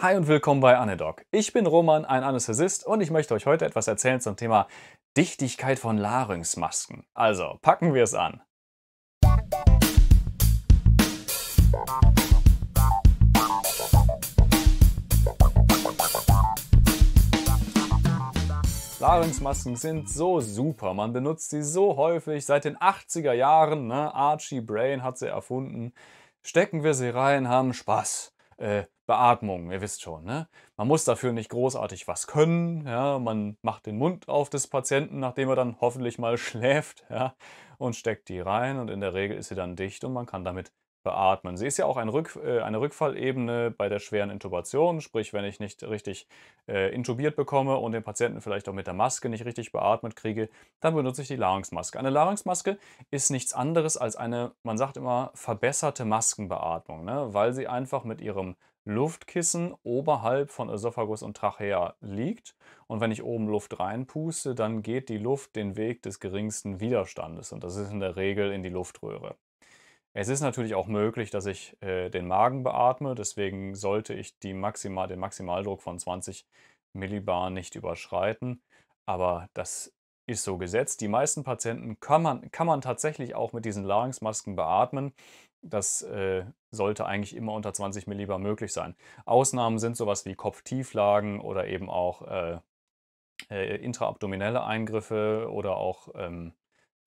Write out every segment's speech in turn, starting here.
Hi und willkommen bei Anedoc. Ich bin Roman, ein Anästhesist und ich möchte euch heute etwas erzählen zum Thema Dichtigkeit von Larynxmasken. Also, packen wir es an. Larynxmasken sind so super, man benutzt sie so häufig, seit den 80er Jahren, ne? Archie Brain hat sie erfunden. Stecken wir sie rein, haben Spaß. Äh, Beatmung, ihr wisst schon. Ne? Man muss dafür nicht großartig was können. Ja? Man macht den Mund auf des Patienten, nachdem er dann hoffentlich mal schläft ja? und steckt die rein und in der Regel ist sie dann dicht und man kann damit beatmen. Sie ist ja auch ein Rück, äh, eine Rückfallebene bei der schweren Intubation, sprich wenn ich nicht richtig äh, intubiert bekomme und den Patienten vielleicht auch mit der Maske nicht richtig beatmet kriege, dann benutze ich die Larynxmaske. Eine Larynxmaske ist nichts anderes als eine, man sagt immer, verbesserte Maskenbeatmung, ne? weil sie einfach mit ihrem Luftkissen oberhalb von Esophagus und Trachea liegt. Und wenn ich oben Luft reinpuste, dann geht die Luft den Weg des geringsten Widerstandes. Und das ist in der Regel in die Luftröhre. Es ist natürlich auch möglich, dass ich äh, den Magen beatme. Deswegen sollte ich die maximal, den Maximaldruck von 20 Millibar nicht überschreiten. Aber das ist so gesetzt. Die meisten Patienten kann man, kann man tatsächlich auch mit diesen Larynxmasken beatmen. Das äh, sollte eigentlich immer unter 20 Millibar möglich sein. Ausnahmen sind sowas wie Kopftieflagen oder eben auch äh, äh, intraabdominelle Eingriffe oder auch ähm,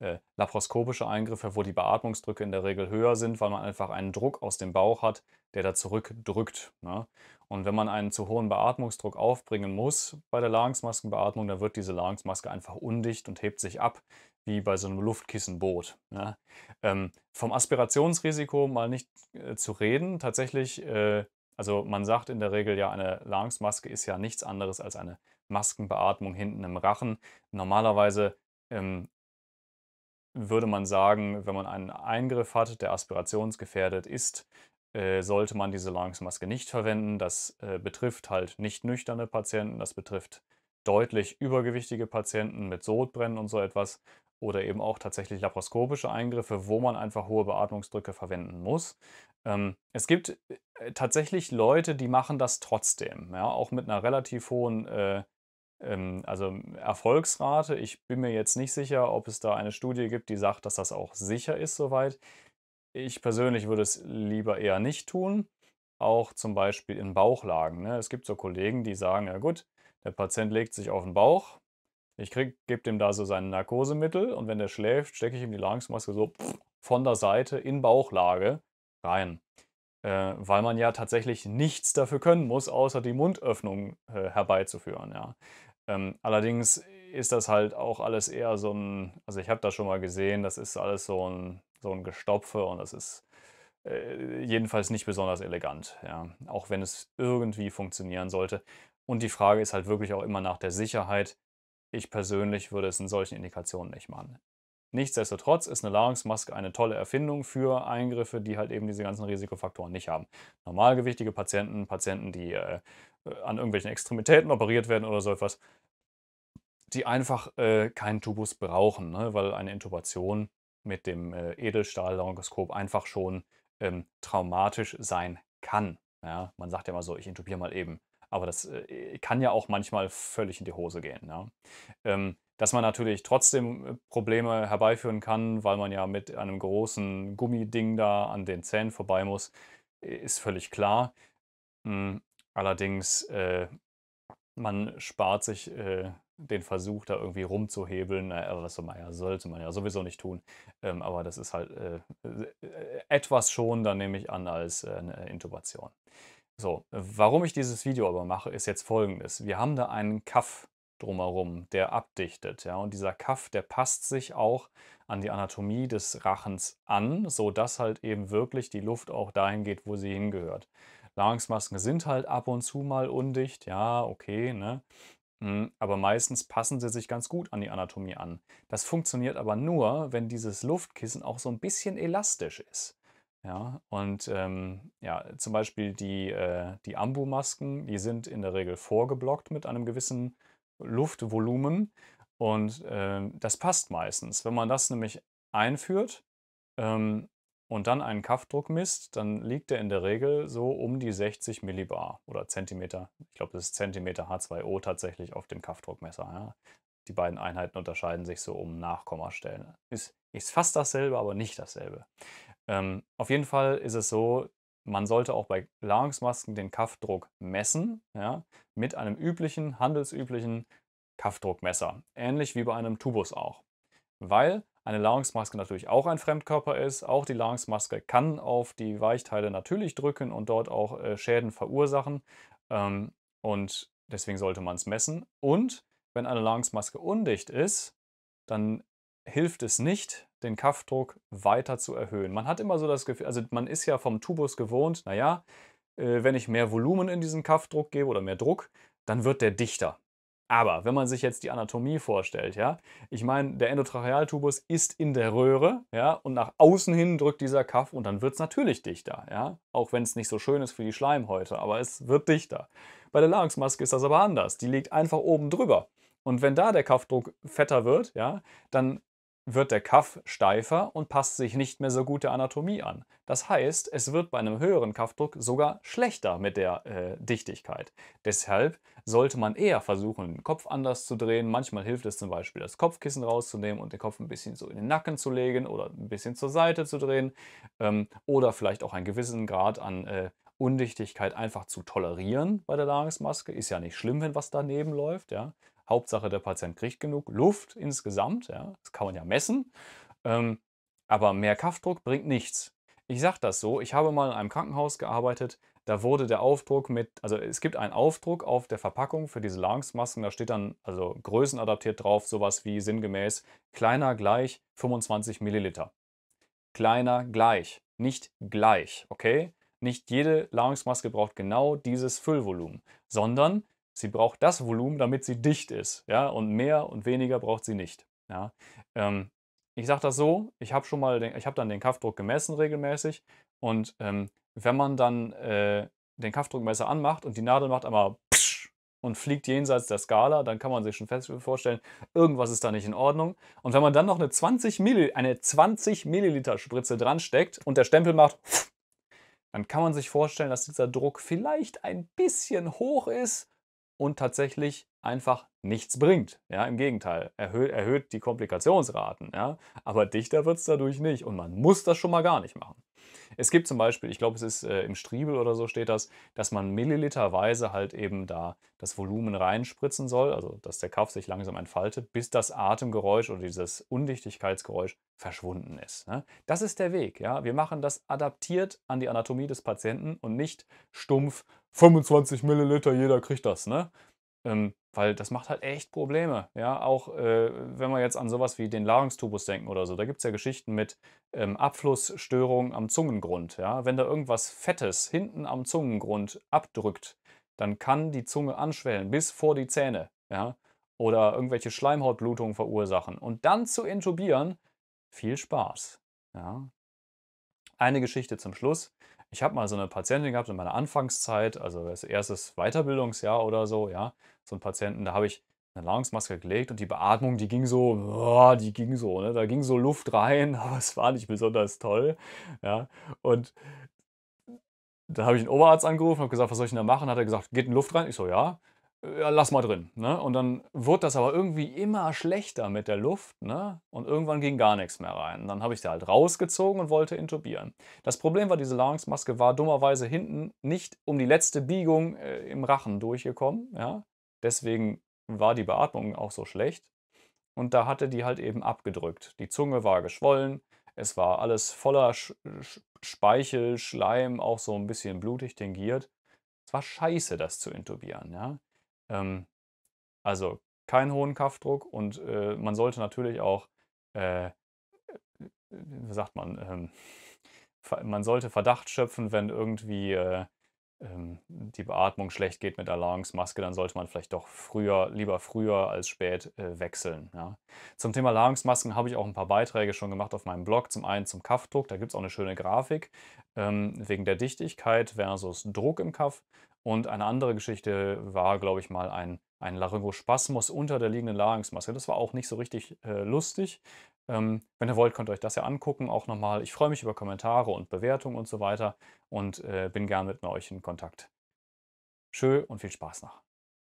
äh, laparoskopische Eingriffe, wo die Beatmungsdrücke in der Regel höher sind, weil man einfach einen Druck aus dem Bauch hat, der da zurückdrückt. Ne? Und wenn man einen zu hohen Beatmungsdruck aufbringen muss bei der Larynxmaskenbeatmung, dann wird diese Larynxmaske einfach undicht und hebt sich ab, wie bei so einem Luftkissenboot. Ne? Ähm, vom Aspirationsrisiko mal nicht äh, zu reden. Tatsächlich, äh, also man sagt in der Regel ja, eine Larynxmaske ist ja nichts anderes als eine Maskenbeatmung hinten im Rachen. Normalerweise ähm, würde man sagen, wenn man einen Eingriff hat, der aspirationsgefährdet ist, äh, sollte man diese Lungsmaske nicht verwenden. Das äh, betrifft halt nicht nüchterne Patienten, das betrifft deutlich übergewichtige Patienten mit Sodbrennen und so etwas oder eben auch tatsächlich laparoskopische Eingriffe, wo man einfach hohe Beatmungsdrücke verwenden muss. Ähm, es gibt äh, tatsächlich Leute, die machen das trotzdem, ja, auch mit einer relativ hohen ähm, also Erfolgsrate, ich bin mir jetzt nicht sicher, ob es da eine Studie gibt, die sagt, dass das auch sicher ist soweit. Ich persönlich würde es lieber eher nicht tun, auch zum Beispiel in Bauchlagen. Ne? Es gibt so Kollegen, die sagen, ja gut, der Patient legt sich auf den Bauch, ich gebe dem da so sein Narkosemittel und wenn der schläft, stecke ich ihm die Langsmaske so von der Seite in Bauchlage rein. Äh, weil man ja tatsächlich nichts dafür können muss, außer die Mundöffnung äh, herbeizuführen. Ja. Ähm, allerdings ist das halt auch alles eher so ein, also ich habe das schon mal gesehen, das ist alles so ein, so ein Gestopfe und das ist äh, jedenfalls nicht besonders elegant, ja. Auch wenn es irgendwie funktionieren sollte. Und die Frage ist halt wirklich auch immer nach der Sicherheit. Ich persönlich würde es in solchen Indikationen nicht machen. Nichtsdestotrotz ist eine Ladungsmaske eine tolle Erfindung für Eingriffe, die halt eben diese ganzen Risikofaktoren nicht haben. Normalgewichtige Patienten, Patienten, die äh, äh, an irgendwelchen Extremitäten operiert werden oder so etwas, die einfach äh, keinen Tubus brauchen, ne? weil eine Intubation mit dem äh, Edelstahllaryngoscope einfach schon ähm, traumatisch sein kann. Ja? Man sagt ja immer so, ich intubiere mal eben. Aber das äh, kann ja auch manchmal völlig in die Hose gehen. Ja? Ähm, dass man natürlich trotzdem äh, Probleme herbeiführen kann, weil man ja mit einem großen Gummiding da an den Zähnen vorbei muss, äh, ist völlig klar. Hm, allerdings, äh, man spart sich äh, den Versuch, da irgendwie rumzuhebeln. Naja, was soll man ja, sollte man ja sowieso nicht tun. Ähm, aber das ist halt äh, äh etwas schon, dann nehme ich an, als eine Intubation. So, warum ich dieses Video aber mache, ist jetzt folgendes. Wir haben da einen Kaff drumherum, der abdichtet. Ja? Und dieser Kaff, der passt sich auch an die Anatomie des Rachens an, sodass halt eben wirklich die Luft auch dahin geht, wo sie hingehört. Nahrungsmasken sind halt ab und zu mal undicht, ja, okay, ne? Hm, aber meistens passen sie sich ganz gut an die Anatomie an. Das funktioniert aber nur, wenn dieses Luftkissen auch so ein bisschen elastisch ist. Ja, und ähm, ja, zum Beispiel die, äh, die Ambu-Masken, die sind in der Regel vorgeblockt mit einem gewissen Luftvolumen. Und äh, das passt meistens. Wenn man das nämlich einführt ähm, und dann einen Kraftdruck misst, dann liegt er in der Regel so um die 60 Millibar oder Zentimeter. Ich glaube, das ist Zentimeter H2O tatsächlich auf dem Kraftdruckmesser. Ja? Die beiden Einheiten unterscheiden sich so um Nachkommastellen. Ist, ist fast dasselbe, aber nicht dasselbe. Ähm, auf jeden Fall ist es so, man sollte auch bei Ladungsmasken den Kaffdruck messen ja, mit einem üblichen, handelsüblichen Kaffdruckmesser. Ähnlich wie bei einem Tubus auch. Weil eine Ladungsmaske natürlich auch ein Fremdkörper ist. Auch die Ladungsmaske kann auf die Weichteile natürlich drücken und dort auch äh, Schäden verursachen. Ähm, und deswegen sollte man es messen. Und wenn eine Ladungsmaske undicht ist, dann hilft es nicht, den Kaffdruck weiter zu erhöhen. Man hat immer so das Gefühl, also man ist ja vom Tubus gewohnt, naja, äh, wenn ich mehr Volumen in diesen Kaffdruck gebe oder mehr Druck, dann wird der dichter. Aber wenn man sich jetzt die Anatomie vorstellt, ja, ich meine, der Endotrachealtubus ist in der Röhre, ja, und nach außen hin drückt dieser Kaff und dann wird es natürlich dichter, ja, auch wenn es nicht so schön ist für die Schleimhäute, aber es wird dichter. Bei der Larynxmaske ist das aber anders, die liegt einfach oben drüber. Und wenn da der Kaffdruck fetter wird, ja, dann wird der Kaff steifer und passt sich nicht mehr so gut der Anatomie an. Das heißt, es wird bei einem höheren Kaffdruck sogar schlechter mit der äh, Dichtigkeit. Deshalb sollte man eher versuchen, den Kopf anders zu drehen. Manchmal hilft es zum Beispiel, das Kopfkissen rauszunehmen und den Kopf ein bisschen so in den Nacken zu legen oder ein bisschen zur Seite zu drehen. Ähm, oder vielleicht auch einen gewissen Grad an äh, Undichtigkeit einfach zu tolerieren bei der Nahrungsmaske. Ist ja nicht schlimm, wenn was daneben läuft. Ja? Hauptsache, der Patient kriegt genug Luft insgesamt. Ja, das kann man ja messen. Ähm, aber mehr Kraftdruck bringt nichts. Ich sage das so, ich habe mal in einem Krankenhaus gearbeitet, da wurde der Aufdruck mit, also es gibt einen Aufdruck auf der Verpackung für diese Langsmasken, da steht dann also größenadaptiert drauf, sowas wie sinngemäß kleiner gleich 25 Milliliter. Kleiner gleich, nicht gleich, okay? Nicht jede Langsmaske braucht genau dieses Füllvolumen, sondern Sie braucht das Volumen, damit sie dicht ist. Ja? Und mehr und weniger braucht sie nicht. Ja? Ähm, ich sage das so, ich habe schon mal, den, ich habe dann den Kraftdruck gemessen regelmäßig und ähm, wenn man dann äh, den Kraftdruckmesser anmacht und die Nadel macht einmal und fliegt jenseits der Skala, dann kann man sich schon fest vorstellen, irgendwas ist da nicht in Ordnung. Und wenn man dann noch eine 20, Millil eine 20 Milliliter Spritze dran steckt und der Stempel macht, dann kann man sich vorstellen, dass dieser Druck vielleicht ein bisschen hoch ist und tatsächlich einfach nichts bringt. Ja, Im Gegenteil, erhöht, erhöht die Komplikationsraten. Ja? Aber dichter wird es dadurch nicht und man muss das schon mal gar nicht machen. Es gibt zum Beispiel, ich glaube, es ist äh, im Striebel oder so steht das, dass man milliliterweise halt eben da das Volumen reinspritzen soll, also dass der Kaff sich langsam entfaltet, bis das Atemgeräusch oder dieses Undichtigkeitsgeräusch verschwunden ist. Ne? Das ist der Weg. Ja? Wir machen das adaptiert an die Anatomie des Patienten und nicht stumpf 25 Milliliter, jeder kriegt das, ne? Ähm, weil das macht halt echt Probleme. Ja, auch äh, wenn wir jetzt an sowas wie den Ladungstubus denken oder so, da gibt es ja Geschichten mit ähm, Abflussstörungen am Zungengrund. Ja, wenn da irgendwas Fettes hinten am Zungengrund abdrückt, dann kann die Zunge anschwellen bis vor die Zähne. Ja, oder irgendwelche Schleimhautblutungen verursachen. Und dann zu intubieren, viel Spaß. Ja. Eine Geschichte zum Schluss. Ich habe mal so eine Patientin gehabt in meiner Anfangszeit, also das erstes Weiterbildungsjahr oder so, ja, so einen Patienten, da habe ich eine Nahrungsmaske gelegt und die Beatmung, die ging so, oh, die ging so, ne? da ging so Luft rein, aber es war nicht besonders toll, ja, und da habe ich einen Oberarzt angerufen, habe gesagt, was soll ich denn da machen? Hat er gesagt, geht in Luft rein? Ich so, ja ja, lass mal drin. Ne? Und dann wurde das aber irgendwie immer schlechter mit der Luft ne? und irgendwann ging gar nichts mehr rein. Und dann habe ich da halt rausgezogen und wollte intubieren. Das Problem war, diese Larynxmaske war dummerweise hinten nicht um die letzte Biegung äh, im Rachen durchgekommen. Ja? Deswegen war die Beatmung auch so schlecht. Und da hatte die halt eben abgedrückt. Die Zunge war geschwollen, es war alles voller Sch Sch Speichel, Schleim, auch so ein bisschen blutig tingiert. Es war scheiße, das zu intubieren. Ja? Ähm, also keinen hohen Kraftdruck und äh, man sollte natürlich auch, äh, wie sagt man, ähm, man sollte Verdacht schöpfen, wenn irgendwie äh, ähm, die Beatmung schlecht geht mit der Larynxmaske, dann sollte man vielleicht doch früher, lieber früher als spät äh, wechseln. Ja. Zum Thema Larynxmasken habe ich auch ein paar Beiträge schon gemacht auf meinem Blog. Zum einen zum Kaffdruck, da gibt es auch eine schöne Grafik ähm, wegen der Dichtigkeit versus Druck im Kaff. Und eine andere Geschichte war, glaube ich, mal ein einen Laryngospasmus unter der liegenden Larynxmaske. Das war auch nicht so richtig äh, lustig. Ähm, wenn ihr wollt, könnt ihr euch das ja angucken. Auch nochmal, ich freue mich über Kommentare und Bewertungen und so weiter und äh, bin gern mit euch in Kontakt. Schön und viel Spaß noch.